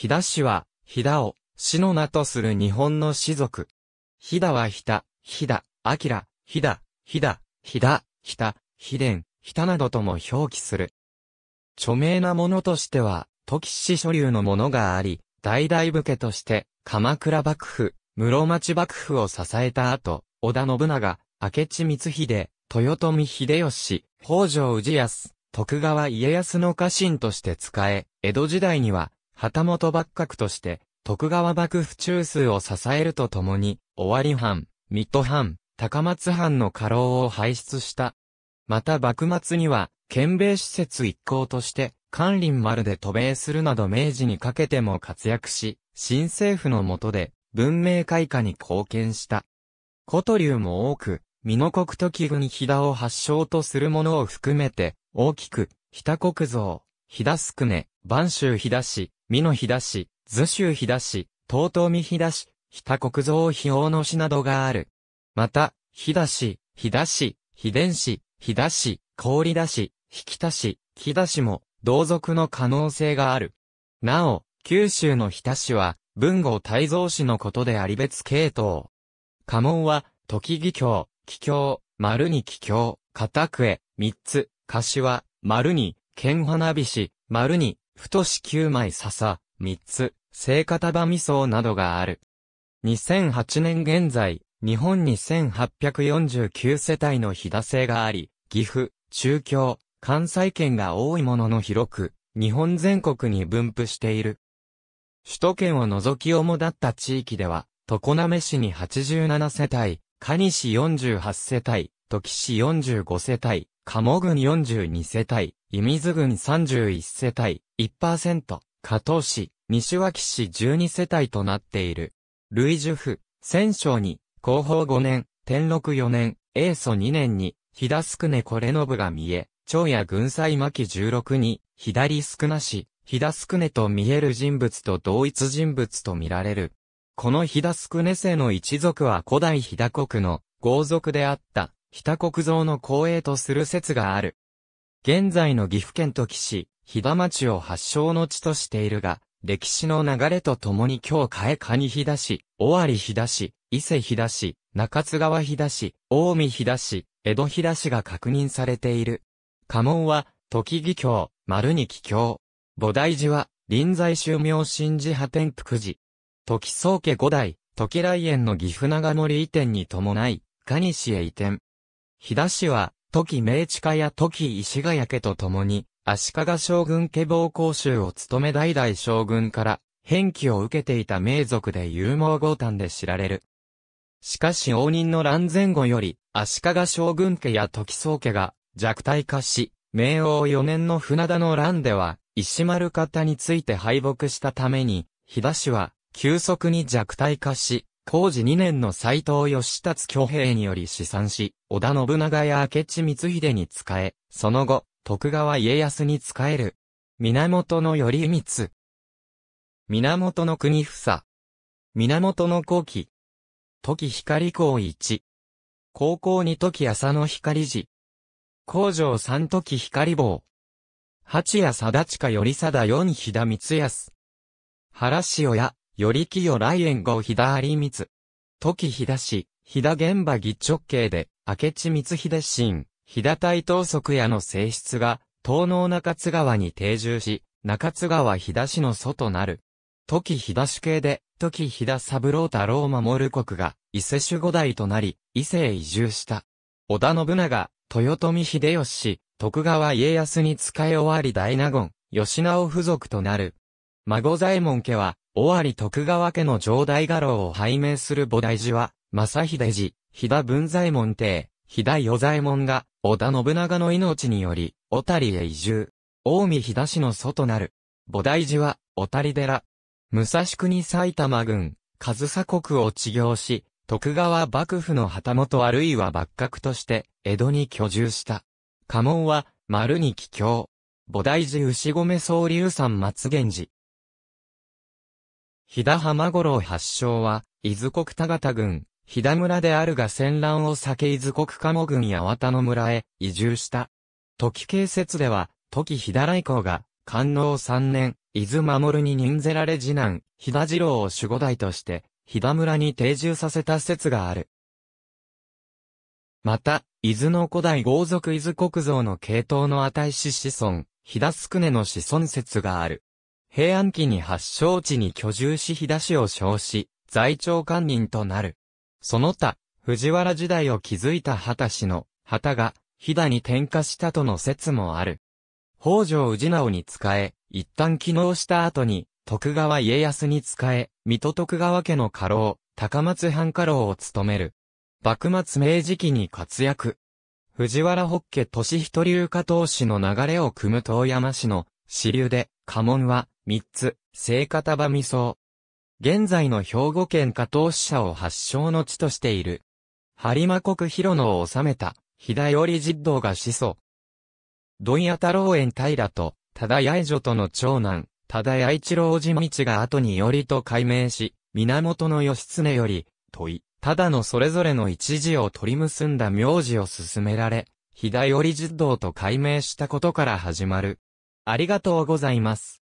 飛騨氏は、飛騨を、死の名とする日本の氏族。飛騨は飛騨、飛騨、ひ飛騨、飛騨、飛騨、飛騨、飛伝、飛騨などとも表記する。著名なものとしては、時氏所流のものがあり、大々武家として、鎌倉幕府、室町幕府を支えた後、織田信長、明智光秀、豊臣秀吉、北条氏康、徳川家康の家臣として使え、江戸時代には、旗本幕閣として、徳川幕府中枢を支えるとともに、尾張藩、水戸藩、高松藩の家老を輩出した。また幕末には、県米施設一行として、関林丸で渡米するなど明治にかけても活躍し、新政府の下で文明開化に貢献した。古都流も多く、美濃国時軍飛騨を発祥とするものを含めて、大きく、飛騨国像、飛騨宿根、万州飛騨市、美濃飛騨市、図州飛騨市、東東美飛騨市、日田国造非王の市などがある。また、飛騨市、飛騨市、飛伝市、飛騨市、氷田市、引田市、木田市も、同族の可能性がある。なお、九州の日田市は、文豪泰造氏のことであり別系統。家紋は、時義教、気教、丸に気教、片笛、三つ、柏、丸に、剣花火師、丸に、太し9枚笹、3つ、聖方場味噌などがある。2008年現在、日本に1849世帯の日田製があり、岐阜、中京、関西圏が多いものの広く、日本全国に分布している。首都圏を除き主だった地域では、常滑市に87世帯、蟹市48世帯、時市45世帯、鴨郡42世帯、射水郡31世帯、1%、加藤市、西脇市12世帯となっている。類樹府、戦省に、広報5年、天禄4年、英祖2年に、左くねこれのぶが見え、長や軍祭巻16に、左宿なし、左くねと見える人物と同一人物と見られる。この左くね姓の一族は古代左国の豪族であった。北国像の光栄とする説がある。現在の岐阜県と岐市、飛騨町を発祥の地としているが、歴史の流れとともに今日変え蟹飛騨市、尾張飛騨市、伊勢飛騨市、中津川飛騨市、大見飛騨市、江戸飛騨市が確認されている。家紋は、時義教、丸に気教。菩提寺は、臨済宗明神寺派天福寺。時宗家五代、時来園の岐阜長森移転に伴い、蟹市へ移転。日田氏は、時明治家や時石ヶ谷家と共に、足利将軍家暴行衆を務め代々将軍から、返記を受けていた名族で勇猛豪胆で知られる。しかし応仁の乱前後より、足利将軍家や時宗家が弱体化し、明王4年の船田の乱では、石丸方について敗北したために、日田氏は、急速に弱体化し、当時2年の斎藤義達挙兵により試算し、織田信長や明智光秀に仕え、その後、徳川家康に仕える。源頼光。源の国房。源の後期。時光公一。高校二時浅野光寺。工場三時光坊。八谷貞近頼貞四飛田光康。原塩屋。よりきよ来園後左光。時日田氏、飛田現場義直系で、明智光秀神、飛田大東足屋の性質が、東能中津川に定住し、中津川日田市の祖となる。時日田主系で、時日田三郎太郎守る国が、伊勢守五代となり、伊勢へ移住した。織田信長、豊臣秀吉、徳川家康に使い終わり大納言、吉直付属となる。孫左衛門家は、尾張徳川家の城代画廊を拝命する菩提寺は、正秀寺、飛田文左衛門邸、飛田与左衛門が、織田信長の命により、小谷へ移住。大見飛田市の祖となる。菩提寺は、小谷寺。武蔵国埼玉郡、上佐国を治療し、徳川幕府の旗本あるいは幕閣として、江戸に居住した。家紋は、丸に帰郷。菩提寺牛込総流山松源寺。飛騨浜五郎発祥は、伊豆国田方郡、飛騨村であるが戦乱を避け伊豆国鴨郡八幡の村へ移住した。時系説では、時飛騨来光が、官能三年、伊豆守に任ぜられ次男、飛騨次郎を守護代として、飛騨村に定住させた説がある。また、伊豆の古代豪族伊豆国像の系統の値し子孫、飛騨宿根の子孫説がある。平安期に発祥地に居住し日田市を称し、在庁官人となる。その他、藤原時代を築いた畑氏の旗が、飛騨に転嫁したとの説もある。北条氏直に仕え、一旦機能した後に、徳川家康に仕え、水戸徳川家の家老、高松藩家老を務める。幕末明治期に活躍。藤原北家都一流家当氏の流れを組む遠山氏の支流で、家紋は3つ、聖方場味噌。現在の兵庫県加藤支社を発祥の地としている。播磨国広野を治めた、飛騨より実道が始祖。問屋太郎園平と、忠八重女との長男、忠八一郎寺道が後によりと改名し、源義経より、問い、ただのそれぞれの一字を取り結んだ名字を進められ、飛騨より実道と改名したことから始まる。ありがとうございます。